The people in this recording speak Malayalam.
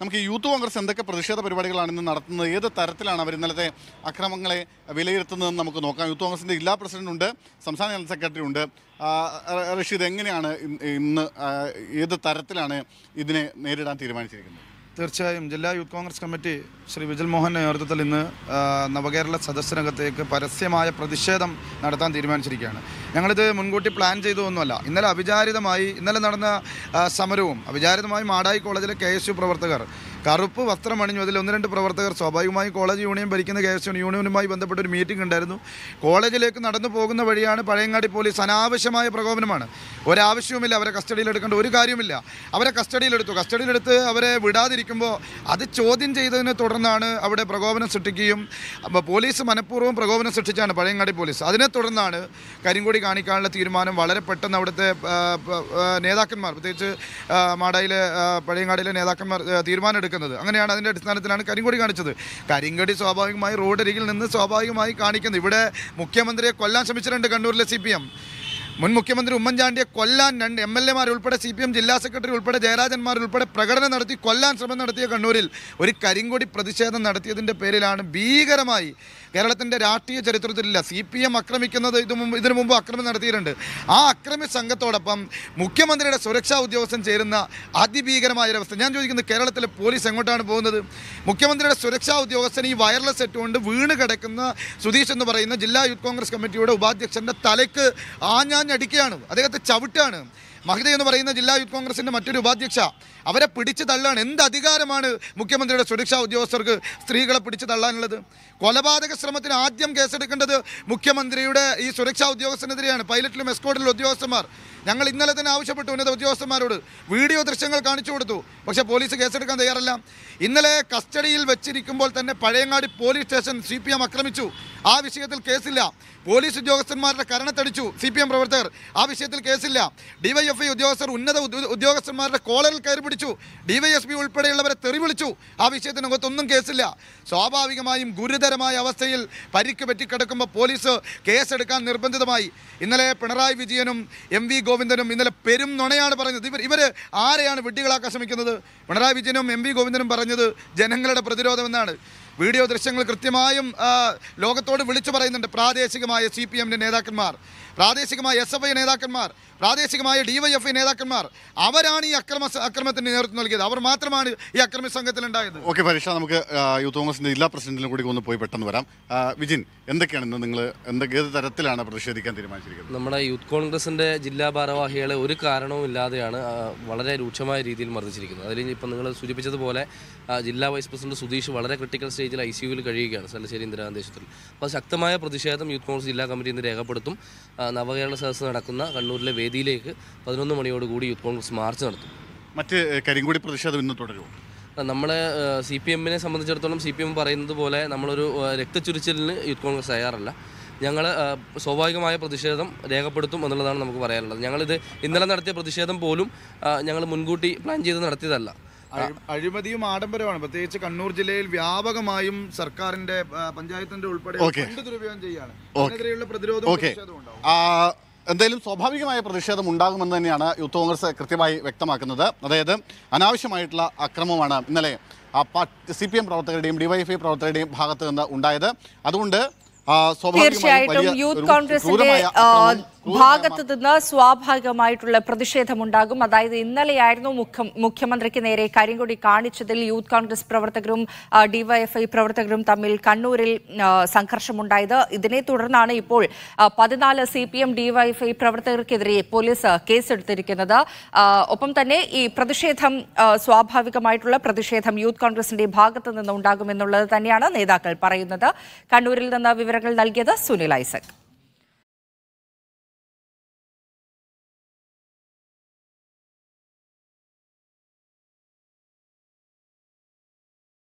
നമുക്ക് യൂത്ത് കോൺഗ്രസ് എന്തൊക്കെ പ്രതിഷേധ പരിപാടികളാണ് ഇന്ന് നടത്തുന്നത് ഏത് തരത്തിലാണ് അവർ ഇന്നലത്തെ അക്രമങ്ങളെ വിലയിരുത്തുന്നതെന്ന് നമുക്ക് നോക്കാം യൂത്ത് കോൺഗ്രസിൻ്റെ ജില്ലാ ഉണ്ട് സംസ്ഥാന ജനറൽ സെക്രട്ടറി ഉണ്ട് റഷീദ് എങ്ങനെയാണ് ഇന്ന് ഏത് തരത്തിലാണ് ഇതിനെ നേരിടാൻ തീരുമാനിച്ചിരിക്കുന്നത് തീർച്ചയായും ജില്ലാ youth congress committee Shri Vijil മോഹൻ്റെ നേതൃത്വത്തിൽ ഇന്ന് നവകേരള സദസ്സിനകത്തേക്ക് പരസ്യമായ പ്രതിഷേധം നടത്താൻ തീരുമാനിച്ചിരിക്കുകയാണ് ഞങ്ങളിത് മുൻകൂട്ടി പ്ലാൻ ചെയ്തതൊന്നുമല്ല ഇന്നലെ അവിചാരിതമായി ഇന്നലെ നടന്ന സമരവും അവിചാരിതമായി മാടായി കോളേജിലെ കെ പ്രവർത്തകർ കറുപ്പ് വസ്ത്രമണിഞ്ഞു അതിൽ ഒന്ന് രണ്ട് പ്രവർത്തകർ സ്വാഭാവികമായും കോളേജ് യൂണിയൻ ഭരിക്കുന്ന കെ എസ് യൂണിയനുമായി ബന്ധപ്പെട്ട ഒരു മീറ്റിംഗ് ഉണ്ടായിരുന്നു കോളേജിലേക്ക് നടന്നു പോകുന്ന വഴിയാണ് പഴയങ്ങാടി പോലീസ് അനാവശ്യമായ പ്രകോപനമാണ് ഒരാവശ്യവുമില്ല അവരെ കസ്റ്റഡിയിലെടുക്കേണ്ട ഒരു കാര്യമില്ല അവരെ കസ്റ്റഡിയിലെടുത്തു കസ്റ്റഡിയിലെടുത്ത് അവരെ വിടാതിരിക്കുമ്പോൾ അത് ചോദ്യം ചെയ്തതിനെ തുടർന്നാണ് അവിടെ പ്രകോപനം സൃഷ്ടിക്കുകയും പോലീസ് മനഃപൂർവ്വം പ്രകോപനം സൃഷ്ടിച്ചാണ് പഴയങ്ങാടി പോലീസ് അതിനെ തുടർന്നാണ് കരിങ്കൊടി കാണിക്കാനുള്ള തീരുമാനം വളരെ പെട്ടെന്ന് അവിടുത്തെ നേതാക്കന്മാർ പ്രത്യേകിച്ച് മാടായിലെ പഴയങ്ങാടിയിലെ നേതാക്കന്മാർ തീരുമാനം എടുക്കുന്നത് അങ്ങനെയാണ് അതിൻ്റെ അടിസ്ഥാനത്തിലാണ് കരിങ്കൊടി കാണിച്ചത് കരിങ്കൊടി സ്വാഭാവികമായി റോഡരികിൽ നിന്ന് സ്വാഭാവികമായി കാണിക്കുന്നത് ഇവിടെ മുഖ്യമന്ത്രിയെ കൊല്ലാൻ ശ്രമിച്ചിട്ടുണ്ട് കണ്ണൂരിലെ സി മുൻ മുഖ്യമന്ത്രി ഉമ്മൻചാണ്ടിയെ കൊല്ലാൻ രണ്ട് എം എൽ എമാരുൾപ്പെടെ സി പി എം ജില്ലാ സെക്രട്ടറി ഉൾപ്പെടെ ജയരാജന്മാരുൾപ്പെടെ പ്രകടനം നടത്തി കൊല്ലാൻ ശ്രമം നടത്തിയ കണ്ണൂരിൽ ഒരു കരിങ്കൊടി പ്രതിഷേധം നടത്തിയതിൻ്റെ പേരിലാണ് ഭീകരമായി കേരളത്തിൻ്റെ രാഷ്ട്രീയ ചരിത്രത്തിലില്ല സി പി എം ആക്രമിക്കുന്നത് ഇത് മുമ്പ് ഇതിനു മുമ്പ് അക്രമം നടത്തിയിട്ടുണ്ട് ആ അക്രമി സംഘത്തോടൊപ്പം മുഖ്യമന്ത്രിയുടെ സുരക്ഷാ ഉദ്യോഗസ്ഥൻ ചേരുന്ന അതിഭീകരമായ ഒരവസ്ഥ ഞാൻ ചോദിക്കുന്നത് കേരളത്തിലെ പോലീസ് എങ്ങോട്ടാണ് പോകുന്നത് മുഖ്യമന്ത്രിയുടെ സുരക്ഷാ ഉദ്യോഗസ്ഥൻ ഈ വയർലെസ് സെറ്റ് കൊണ്ട് വീണ് കിടക്കുന്ന സുധീഷ് എന്ന് പറയുന്ന ജില്ലാ യൂത്ത് കോൺഗ്രസ് കമ്മിറ്റിയുടെ ഉപാധ്യക്ഷൻ്റെ തലയ്ക്ക് ആഞ്ഞാൻ ഞെട്ടിക്കുകയാണ് അദ്ദേഹത്തെ ചവിട്ടാണ് മഹിത എന്ന് പറയുന്ന ജില്ലാ യൂത്ത് കോൺഗ്രസിൻ്റെ മറ്റൊരു ഉപാധ്യക്ഷ അവരെ പിടിച്ചു തള്ളാൻ എന്ത് അധികാരമാണ് മുഖ്യമന്ത്രിയുടെ സുരക്ഷാ ഉദ്യോഗസ്ഥർക്ക് സ്ത്രീകളെ പിടിച്ചു തള്ളാനുള്ളത് കൊലപാതക ശ്രമത്തിന് ആദ്യം കേസെടുക്കേണ്ടത് മുഖ്യമന്ത്രിയുടെ ഈ സുരക്ഷാ ഉദ്യോഗസ്ഥനെതിരെയാണ് പൈലറ്റിലും എസ്കോട്ടിലും ഉദ്യോഗസ്ഥന്മാർ ഞങ്ങൾ ഇന്നലെ തന്നെ ആവശ്യപ്പെട്ടു ഉന്നത ഉദ്യോഗസ്ഥന്മാരോട് വീഡിയോ ദൃശ്യങ്ങൾ കാണിച്ചു കൊടുത്തു പക്ഷേ പോലീസ് കേസെടുക്കാൻ തയ്യാറല്ല ഇന്നലെ കസ്റ്റഡിയിൽ വെച്ചിരിക്കുമ്പോൾ തന്നെ Pazhayangadi police station C P M ആക്രമിച്ചു ആ വിഷയത്തിൽ കേസില്ല പോലീസ് ഉദ്യോഗസ്ഥന്മാരുടെ കരണത്തടിച്ചു സി പി എം പ്രവർത്തകർ ആ വിഷയത്തിൽ കേസില്ല ഡിവൈ എഫ് ഐ ഉദ്യോഗസ്ഥർ ഉന്നത ഉദ്യോഗസ്ഥന്മാരുടെ കോളറിൽ കയറി പിടിച്ചു ഡിവൈഎസ്പി ഉൾപ്പെടെയുള്ളവരെ തെറി വിളിച്ചു ആ വിഷയത്തിനകത്തൊന്നും കേസില്ല സ്വാഭാവികമായും ഗുരുതരമായ അവസ്ഥയിൽ പരിക്ക് പറ്റിക്കിടക്കുമ്പോൾ പോലീസ് കേസെടുക്കാൻ നിർബന്ധിതമായി ഇന്നലെ പിണറായി വിജയനും എം വി ഗോവിന്ദനും ഇന്നലെ പെരും നുണയാണ് പറഞ്ഞത് ഇവർ ഇവർ ആരെയാണ് വിഡ്ഢികളാക്കാൻ ശ്രമിക്കുന്നത് പിണറായി വിജയനും എം വി ഗോവിന്ദനും പറഞ്ഞത് ജനങ്ങളുടെ പ്രതിരോധമെന്നാണ് വീഡിയോ ദൃശ്യങ്ങൾ കൃത്യമായും ലോകത്തോട് വിളിച്ചു പറയുന്നുണ്ട് പ്രാദേശികമായ സി പി എമ്മിൻ്റെ നേതാക്കന്മാർ പ്രാദേശികമായ എസ് എഫ് ഐ നേതാക്കന്മാർ പ്രാദേശികമായ ഡി വൈ എഫ് ഐ നേതാക്കന്മാർ അവരാണ് ഈ അക്രമ അക്രമത്തിന് നേതൃത്വം നൽകിയത് അവർ മാത്രമാണ് ഈ അക്രമ സംഘത്തിലുണ്ടായത് ഓക്കെ പരീക്ഷ നമുക്ക് യു തോമസിൻ്റെ ജില്ലാ പ്രസിഡന്റിനും കൂടി ഒന്ന് പോയി പെട്ടെന്ന് വരാം വിജിൻ എന്തൊക്കെയാണ് നിങ്ങൾ എന്തൊക്കെ തരത്തിലാണ് പ്രതിഷേധിക്കാൻ തീരുമാനിച്ചിരിക്കുന്നത് നമ്മുടെ യൂത്ത് കോൺഗ്രസിൻ്റെ ജില്ലാ ഭാരവാഹികളെ ഒരു കാരണവും ഇല്ലാതെയാണ് വളരെ രൂക്ഷമായ രീതിയിൽ മർദ്ദിച്ചിരിക്കുന്നത് അതിൽ ഇപ്പം നിങ്ങൾ സൂചിപ്പിച്ചതുപോലെ ജില്ലാ വൈസ് പ്രസിഡന്റ് സുധീഷ് വളരെ ക്രിട്ടിക്കൽ സ്റ്റേജ് സ്റ്റേജിൽ ഐ സിയുവിൽ കഴിയുകയാണ് സലശ്ശേരി ഇന്ദിരാന്തേശത്തിൽ അപ്പോൾ ശക്തമായ പ്രതിഷേധം യൂത്ത് കോൺഗ്രസ് ജില്ലാ കമ്മിറ്റി ഇന്ന് രേഖപ്പെടുത്തും നവകേരള സദസ്സ് നടക്കുന്ന കണ്ണൂരിലെ വേദിയിലേക്ക് പതിനൊന്ന് മണിയോടുകൂടി യൂത്ത് കോൺഗ്രസ് മാർച്ച് നടത്തും മറ്റ് കരിങ്കൂടി പ്രതിഷേധം ഇന്ന് തുടരുമോ നമ്മളെ സി പി എമ്മിനെ സംബന്ധിച്ചിടത്തോളം സി പി എം പറയുന്നത് പോലെ നമ്മളൊരു രക്തച്ചുരിച്ചിലിന് യൂത്ത് കോൺഗ്രസ് തയ്യാറല്ല ഞങ്ങൾ സ്വാഭാവികമായ പ്രതിഷേധം രേഖപ്പെടുത്തും എന്നുള്ളതാണ് നമുക്ക് പറയാനുള്ളത് ഞങ്ങളിത് ഇന്നലെ നടത്തിയ പ്രതിഷേധം പോലും ഞങ്ങൾ മുൻകൂട്ടി പ്ലാൻ ചെയ്ത് നടത്തിയതല്ല അഴിമതിയും ആഡംബരമാണ് പ്രത്യേകിച്ച് കണ്ണൂർ ജില്ലയിൽ വ്യാപകമായും സർക്കാരിന്റെ പഞ്ചായത്തിന്റെ ഉൾപ്പെടെ ഫണ്ട് ദുരുപയോഗം ചെയ്യാണ് പ്രതിരോധം പ്രതിരോധം എന്തായാലും സ്വാഭാവികമായ പ്രതിഷേധം ഉണ്ടാകുമെന്ന് തന്നെയാണ് യൂത്ത് കോൺഗ്രസ് കൃത്യമായി വ്യക്തമാക്കുന്നത് അതായത് അനാവശ്യമായിട്ടുള്ള അക്രമമാണ് ഇന്നലെ സി പി എം പ്രവർത്തകരുടെയും ഡിവൈഎഫ്ഐ പ്രവർത്തകരുടെയും ഭാഗത്ത് നിന്ന് ഉണ്ടായത് അതുകൊണ്ട് തീർച്ചയായിട്ടും യൂത്ത് കോൺഗ്രസിന്റെ ഭാഗത്തു നിന്ന് സ്വാഭാവികമായിട്ടുള്ള പ്രതിഷേധമുണ്ടാകും അതായത് ഇന്നലെയായിരുന്നു മുഖ്യമന്ത്രിക്ക് നേരെ കരിങ്കൊടി കാണിച്ചതിൽ യൂത്ത് കോൺഗ്രസ് പ്രവർത്തകരും ഡിവൈഎഫ്ഐ പ്രവർത്തകരും തമ്മിൽ കണ്ണൂരിൽ സംഘർഷമുണ്ടായത് ഇതിനെ തുടർന്നാണ് ഇപ്പോൾ പതിനാല് സി പി എം ഡിവൈഎഫ്ഐ പ്രവർത്തകർക്കെതിരെ പോലീസ് കേസെടുത്തിരിക്കുന്നത് ഒപ്പം തന്നെ ഈ പ്രതിഷേധം സ്വാഭാവികമായിട്ടുള്ള പ്രതിഷേധം യൂത്ത് കോൺഗ്രസിന്റെ ഭാഗത്തു നിന്ന് ഉണ്ടാകുമെന്നുള്ളത് തന്നെയാണ് നേതാക്കൾ പറയുന്നത് കണ്ണൂരിൽ നിന്ന് വിവരങ്ങൾ നൽകിയത് സുനിൽ ഐസക്